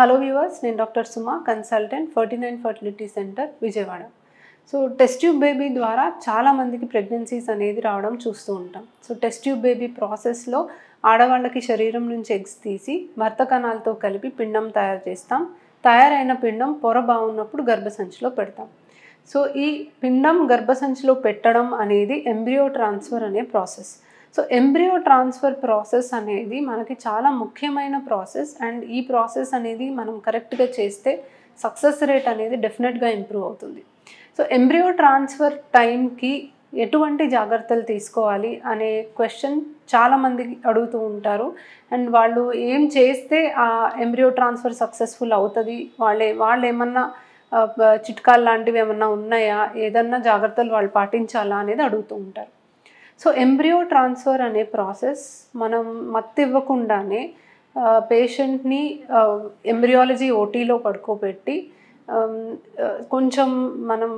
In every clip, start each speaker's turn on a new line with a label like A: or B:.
A: hello viewers నేను doctor Suma consultant forty nine fertility centre Vijayawada so test tube baby ద్వారా చాలామందికి pregnancies అనేది రావడం చూస్తూ ఉంటాం సో టెస్ట్ ట్యూబ్ బేబీ ప్రాసెస్లో ఆడవాళ్ళకి శరీరం నుంచి ఎగ్స్ తీసి భర్త కణాలతో కలిపి పిండం తయారు చేస్తాం తయారైన పిండం పొర బాగున్నప్పుడు గర్భసంచిలో పెడతాం సో ఈ పిండం గర్భసంచిలో పెట్టడం అనేది ఎంబ్రియో ట్రాన్స్ఫర్ అనే process so embryo transfer process అనేది మనకి చాలా ముఖ్యమైన ప్రాసెస్ అండ్ ఈ ప్రాసెస్ అనేది మనం కరెక్ట్గా చేస్తే సక్సెస్ రేట్ అనేది డెఫినెట్గా ఇంప్రూవ్ అవుతుంది సో ఎంబ్రియో ట్రాన్స్ఫర్ టైంకి ఎటువంటి జాగ్రత్తలు తీసుకోవాలి అనే క్వశ్చన్ చాలామంది అడుగుతూ ఉంటారు అండ్ వాళ్ళు ఏం చేస్తే ఆ ఎంబ్రియో ట్రాన్స్ఫర్ సక్సెస్ఫుల్ అవుతుంది వాళ్ళే వాళ్ళు ఏమన్నా చిట్కాలు లాంటివి ఏమన్నా ఉన్నాయా ఏదన్నా జాగ్రత్తలు వాళ్ళు పాటించాలా అనేది అడుగుతూ ఉంటారు సో ఎంబ్రియో ట్రాన్స్ఫర్ అనే ప్రాసెస్ మనం మత్తివ్వకుండానే పేషెంట్ని ఎంబ్రియాలజీ ఓటీలో పడుకోబెట్టి కొంచెం మనం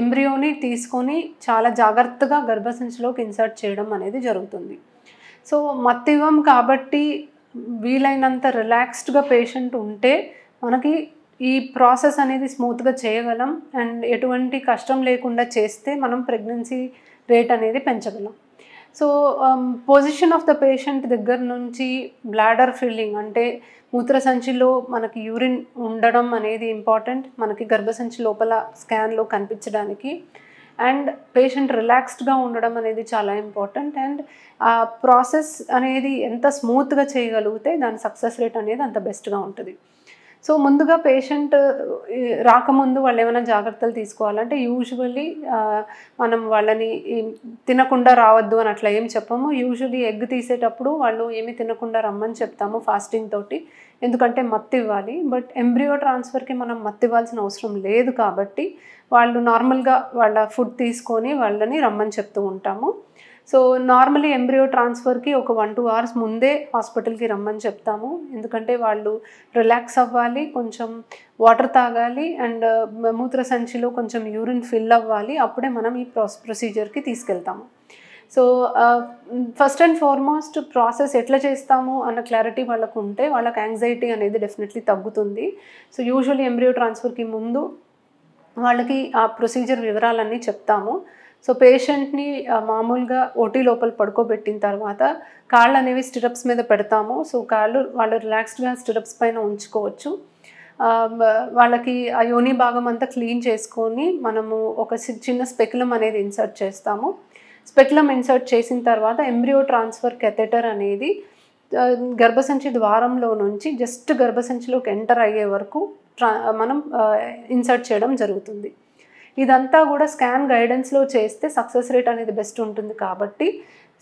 A: ఎంబ్రియోని తీసుకొని చాలా జాగ్రత్తగా గర్భసంచిలోకి ఇన్సర్ట్ చేయడం అనేది జరుగుతుంది సో మత్తివ్వం కాబట్టి వీలైనంత రిలాక్స్డ్గా పేషెంట్ ఉంటే మనకి ఈ ప్రాసెస్ అనేది స్మూత్గా చేయగలం అండ్ ఎటువంటి కష్టం లేకుండా చేస్తే మనం ప్రెగ్నెన్సీ రేట్ అనేది పెంచగలం so position of the patient దగ్గర నుంచి బ్లాడర్ ఫిల్లింగ్ అంటే మూత్ర సంచిలో మనకి యూరిన్ ఉండడం అనేది ఇంపార్టెంట్ మనకి గర్భసంచి లోపల స్కాన్లో కనిపించడానికి అండ్ పేషెంట్ రిలాక్స్డ్గా ఉండడం అనేది చాలా ఇంపార్టెంట్ అండ్ ఆ ప్రాసెస్ అనేది ఎంత స్మూత్గా చేయగలిగితే దాని సక్సెస్ రేట్ అనేది అంత బెస్ట్గా ఉంటుంది సో ముందుగా పేషెంట్ రాకముందు వాళ్ళు ఏమైనా జాగ్రత్తలు తీసుకోవాలంటే యూజువల్లీ మనం వాళ్ళని తినకుండా రావద్దు అని అట్లా ఏం చెప్పాము యూజువలీ ఎగ్ తీసేటప్పుడు వాళ్ళు ఏమి తినకుండా రమ్మని చెప్తాము ఫాస్టింగ్ తోటి ఎందుకంటే మత్తు ఇవ్వాలి బట్ ఎంబ్రియో ట్రాన్స్ఫర్కి మనం మత్తు ఇవ్వాల్సిన అవసరం లేదు కాబట్టి వాళ్ళు నార్మల్గా వాళ్ళ ఫుడ్ తీసుకొని వాళ్ళని రమ్మని చెప్తూ ఉంటాము సో నార్మలీ ఎంబ్రియో ట్రాన్స్ఫర్కి ఒక వన్ టూ అవర్స్ ముందే హాస్పిటల్కి రమ్మని చెప్తాము ఎందుకంటే వాళ్ళు రిలాక్స్ అవ్వాలి కొంచెం వాటర్ తాగాలి అండ్ మూత్ర సంచిలో కొంచెం యూరిన్ ఫిల్ అవ్వాలి అప్పుడే మనం ఈ ప్రొసీజర్కి తీసుకెళ్తాము so first and foremost process ఎట్లా చేస్తాము అన్న క్లారిటీ వాళ్ళకు ఉంటే వాళ్ళకి యాంగ్జైటీ అనేది డెఫినెట్లీ తగ్గుతుంది సో యూజువల్లీ ఎంబ్రియో ట్రాన్స్ఫర్కి ముందు వాళ్ళకి ఆ ప్రొసీజర్ వివరాలన్నీ చెప్తాము సో పేషెంట్ని మామూలుగా ఓటీ లోపల పడుకోబెట్టిన తర్వాత కాళ్ళు అనేవి స్టిరప్స్ మీద పెడతాము సో కాళ్ళు వాళ్ళు రిలాక్స్డ్గా స్టిరప్స్ పైన ఉంచుకోవచ్చు వాళ్ళకి ఆ యోని భాగం అంతా క్లీన్ చేసుకొని మనము ఒక చిన్న స్పెక్యులం అనేది ఇన్సర్ట్ చేస్తాము స్పెక్యులం ఇన్సర్ట్ చేసిన తర్వాత ఎంబ్రియో ట్రాన్స్ఫర్ కెథెటర్ అనేది గర్భసంచి ద్వారంలో నుంచి జస్ట్ గర్భసంచిలోకి ఎంటర్ అయ్యే వరకు ట్రా మనం ఇన్సర్ట్ చేయడం జరుగుతుంది ఇదంతా కూడా స్కాన్ గైడెన్స్లో చేస్తే సక్సెస్ రేట్ అనేది బెస్ట్ ఉంటుంది కాబట్టి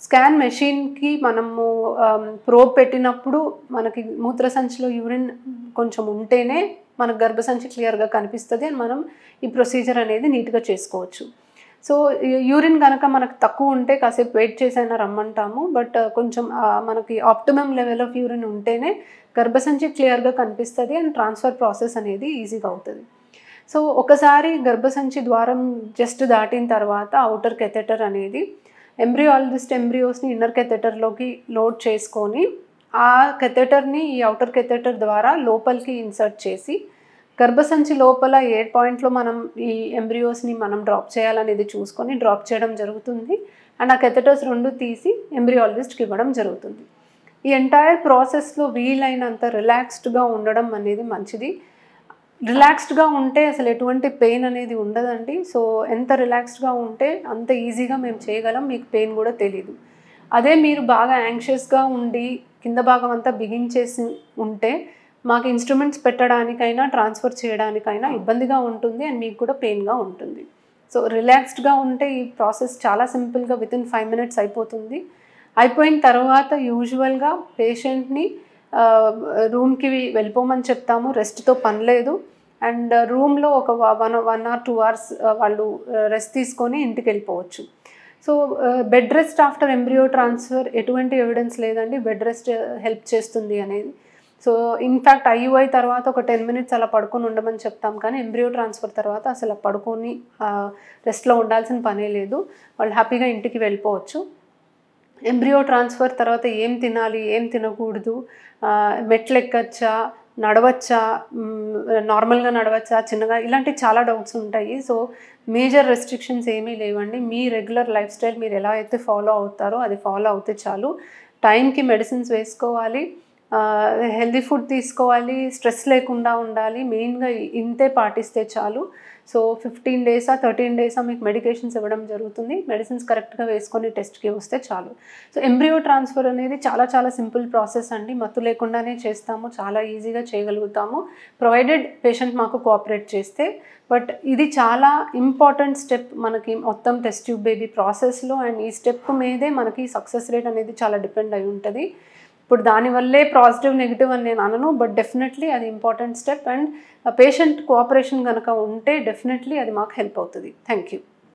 A: స్కాన్ మెషిన్కి మనము ప్రోబ్ um, పెట్టినప్పుడు మనకి మూత్ర సంచిలో యూరిన్ కొంచెం ఉంటేనే మనకు గర్భసంచి క్లియర్గా కనిపిస్తుంది అని మనం ఈ ప్రొసీజర్ అనేది నీట్గా చేసుకోవచ్చు సో యూరిన్ కనుక మనకు తక్కువ ఉంటే కాసేపు వెయిట్ చేసైనా రమ్మంటాము బట్ uh, కొంచెం మనకి ఆప్టిమమ్ లెవెల్ ఆఫ్ యూరిన్ ఉంటేనే గర్భసంచి క్లియర్గా కనిపిస్తుంది అండ్ ట్రాన్స్ఫర్ ప్రాసెస్ అనేది ఈజీగా అవుతుంది సో ఒకసారి గర్భసంచి ద్వారం జస్ట్ దాటిన తర్వాత అవుటర్ కెథెటర్ అనేది ఎంబ్రియాలజిస్ట్ ఎంబ్రియోస్ని ఇన్నర్ కెథెటర్లోకి లోడ్ చేసుకొని ఆ కెథెటర్ని ఈ అవుటర్ కెథెటర్ ద్వారా లోపలికి ఇన్సర్ట్ చేసి గర్భసంచి లోపల ఏ పాయింట్లో మనం ఈ ఎంబ్రియోస్ని మనం డ్రాప్ చేయాలనేది చూసుకొని డ్రాప్ చేయడం జరుగుతుంది అండ్ ఆ కెథెటర్స్ రెండు తీసి ఎంబ్రియాలజిస్ట్కి ఇవ్వడం జరుగుతుంది ఈ ఎంటైర్ ప్రాసెస్లో వీలైనంత రిలాక్స్డ్గా ఉండడం అనేది మంచిది రిలాక్స్డ్గా ఉంటే అసలు ఎటువంటి పెయిన్ అనేది ఉండదండి సో ఎంత రిలాక్స్డ్గా ఉంటే అంత ఈజీగా మేము చేయగలం మీకు పెయిన్ కూడా తెలియదు అదే మీరు బాగా యాంగ్షియస్గా ఉండి కింద భాగం అంతా బిగించేసి ఉంటే మాకు ఇన్స్ట్రుమెంట్స్ పెట్టడానికైనా ట్రాన్స్ఫర్ చేయడానికైనా ఇబ్బందిగా ఉంటుంది అండ్ మీకు కూడా పెయిన్గా ఉంటుంది సో రిలాక్స్డ్గా ఉంటే ఈ ప్రాసెస్ చాలా సింపుల్గా విత్ ఇన్ ఫైవ్ మినిట్స్ అయిపోతుంది అయిపోయిన తర్వాత యూజువల్గా పేషెంట్ని రూమ్కి వెళ్ళిపోమని చెప్తాము రెస్ట్తో పని లేదు అండ్ రూమ్లో ఒక one one or two hours వాళ్ళు రెస్ట్ తీసుకొని ఇంటికి వెళ్ళిపోవచ్చు so bed rest after embryo transfer ఎటువంటి ఎవిడెన్స్ లేదండి బెడ్ రెస్ట్ హెల్ప్ చేస్తుంది అనేది సో ఇన్ఫ్యాక్ట్ ఐయుఐ తర్వాత ఒక టెన్ మినిట్స్ అలా పడుకొని ఉండమని చెప్తాం కానీ ఎంబ్రియో ట్రాన్స్ఫర్ తర్వాత అసలు పడుకొని రెస్ట్లో ఉండాల్సిన పనే లేదు వాళ్ళు హ్యాపీగా ఇంటికి వెళ్ళిపోవచ్చు ఎంబ్రియో ట్రాన్స్ఫర్ తర్వాత ఏం తినాలి ఏం తినకూడదు మెట్లు ఎక్కచ్చా నడవచ్చా నార్మల్గా నడవచ్చా చిన్నగా ఇలాంటి చాలా డౌట్స్ ఉంటాయి సో మేజర్ రెస్ట్రిక్షన్స్ ఏమీ లేవండి మీ రెగ్యులర్ లైఫ్ స్టైల్ మీరు ఎలా అయితే ఫాలో అవుతారో అది ఫాలో అవుతే చాలు టైంకి మెడిసిన్స్ వేసుకోవాలి హెల్దీ ఫుడ్ తీసుకోవాలి స్ట్రెస్ లేకుండా ఉండాలి మెయిన్గా ఇంతే పాటిస్తే చాలు సో ఫిఫ్టీన్ డేసా థర్టీన్ డేసా మీకు మెడికేషన్స్ ఇవ్వడం జరుగుతుంది మెడిసిన్స్ కరెక్ట్గా వేసుకొని టెస్ట్కి వస్తే చాలు సో ఎంబ్రియో ట్రాన్స్ఫర్ అనేది చాలా చాలా సింపుల్ ప్రాసెస్ అండి మత్తు లేకుండానే చేస్తాము చాలా ఈజీగా చేయగలుగుతాము ప్రొవైడెడ్ పేషెంట్ మాకు కోఆపరేట్ చేస్తే బట్ ఇది చాలా ఇంపార్టెంట్ స్టెప్ మనకి మొత్తం టెస్ట్ ట్యూబ్ బేబీ ప్రాసెస్లో అండ్ ఈ స్టెప్ మీదే మనకి సక్సెస్ రేట్ అనేది చాలా డిపెండ్ అయి ఉంటుంది ఇప్పుడు దానివల్లే పాజిటివ్ నెగిటివ్ అని నేను అనను బట్ డెఫినెట్లీ అది important step and patient cooperation కనుక ఉంటే డెఫినెట్లీ అది మాకు హెల్ప్ అవుతుంది థ్యాంక్ యూ